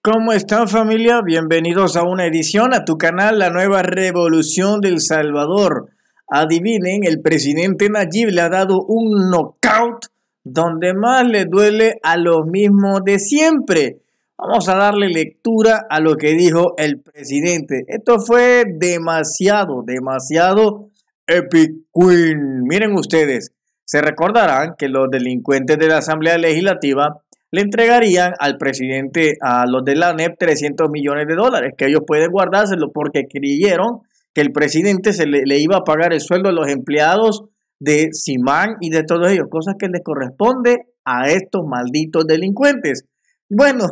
¿Cómo están familia? Bienvenidos a una edición a tu canal La Nueva Revolución del Salvador. Adivinen, el presidente Nayib le ha dado un knockout donde más le duele a lo mismo de siempre. Vamos a darle lectura a lo que dijo el presidente. Esto fue demasiado, demasiado epic Miren ustedes, se recordarán que los delincuentes de la Asamblea Legislativa le entregarían al presidente, a los de la NEP, 300 millones de dólares, que ellos pueden guardárselo porque creyeron que el presidente se le, iba a pagar el sueldo a los empleados de Simán y de todos ellos, cosas que les corresponde a estos malditos delincuentes. Bueno,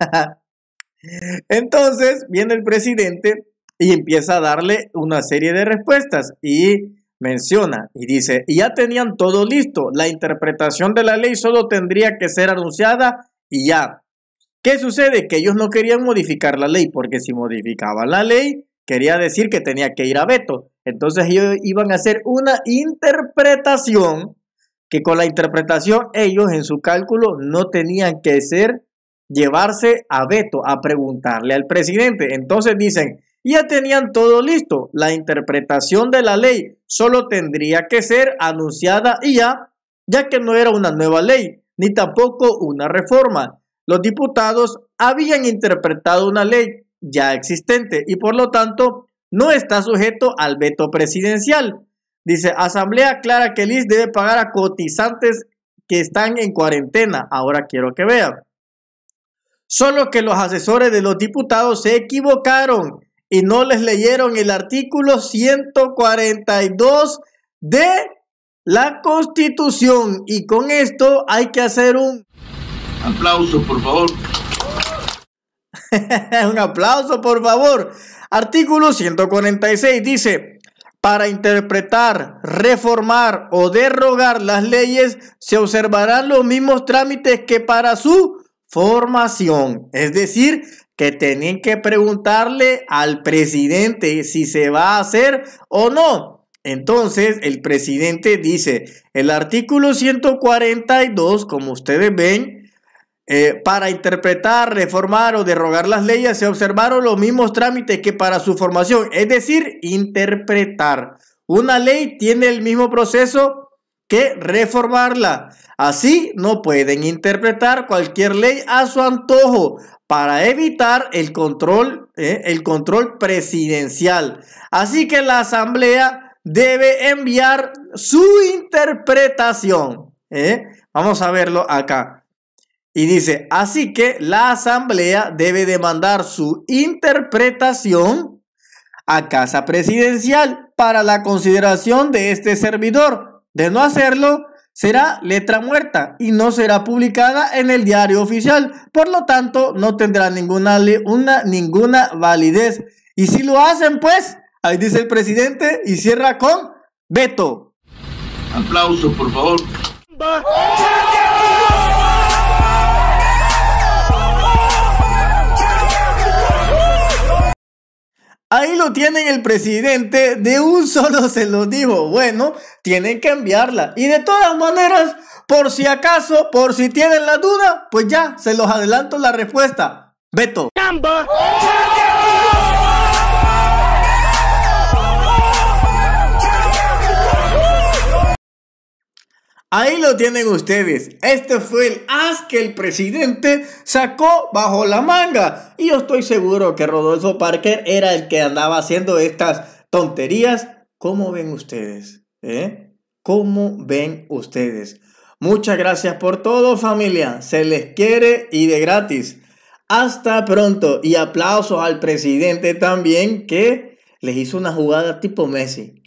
entonces viene el presidente y empieza a darle una serie de respuestas y menciona y dice, y ya tenían todo listo, la interpretación de la ley solo tendría que ser anunciada y ya. ¿Qué sucede? Que ellos no querían modificar la ley, porque si modificaban la ley, quería decir que tenía que ir a veto. Entonces ellos iban a hacer una interpretación que con la interpretación ellos en su cálculo no tenían que ser llevarse a veto, a preguntarle al presidente. Entonces dicen, ya tenían todo listo. La interpretación de la ley solo tendría que ser anunciada y ya, ya que no era una nueva ley, ni tampoco una reforma. Los diputados habían interpretado una ley ya existente y por lo tanto no está sujeto al veto presidencial. Dice, Asamblea Clara que el debe pagar a cotizantes que están en cuarentena. Ahora quiero que vean. Solo que los asesores de los diputados se equivocaron y no les leyeron el artículo 142 de la Constitución. Y con esto hay que hacer un... Aplauso, por favor. un aplauso, por favor. Artículo 146 dice, para interpretar, reformar o derrogar las leyes se observarán los mismos trámites que para su formación. Es decir, que tenían que preguntarle al presidente si se va a hacer o no. Entonces el presidente dice, el artículo 142, como ustedes ven, eh, para interpretar, reformar o derrogar las leyes se observaron los mismos trámites que para su formación, es decir, interpretar. Una ley tiene el mismo proceso que reformarla. Así no pueden interpretar cualquier ley a su antojo para evitar el control, eh, el control presidencial. Así que la Asamblea debe enviar su interpretación. Eh. Vamos a verlo acá. Y dice, así que la Asamblea debe demandar su interpretación a Casa Presidencial para la consideración de este servidor de no hacerlo, será letra muerta y no será publicada en el diario oficial. Por lo tanto, no tendrá ninguna, una, ninguna validez. Y si lo hacen, pues, ahí dice el presidente y cierra con veto. Aplauso, por favor. Ahí lo tienen el presidente, de un solo se lo dijo, bueno, tienen que enviarla. Y de todas maneras, por si acaso, por si tienen la duda, pues ya, se los adelanto la respuesta. Beto. Ahí lo tienen ustedes. Este fue el as que el presidente sacó bajo la manga. Y yo estoy seguro que Rodolfo Parker era el que andaba haciendo estas tonterías. ¿Cómo ven ustedes? ¿Eh? ¿Cómo ven ustedes? Muchas gracias por todo familia. Se les quiere y de gratis. Hasta pronto y aplausos al presidente también que les hizo una jugada tipo Messi.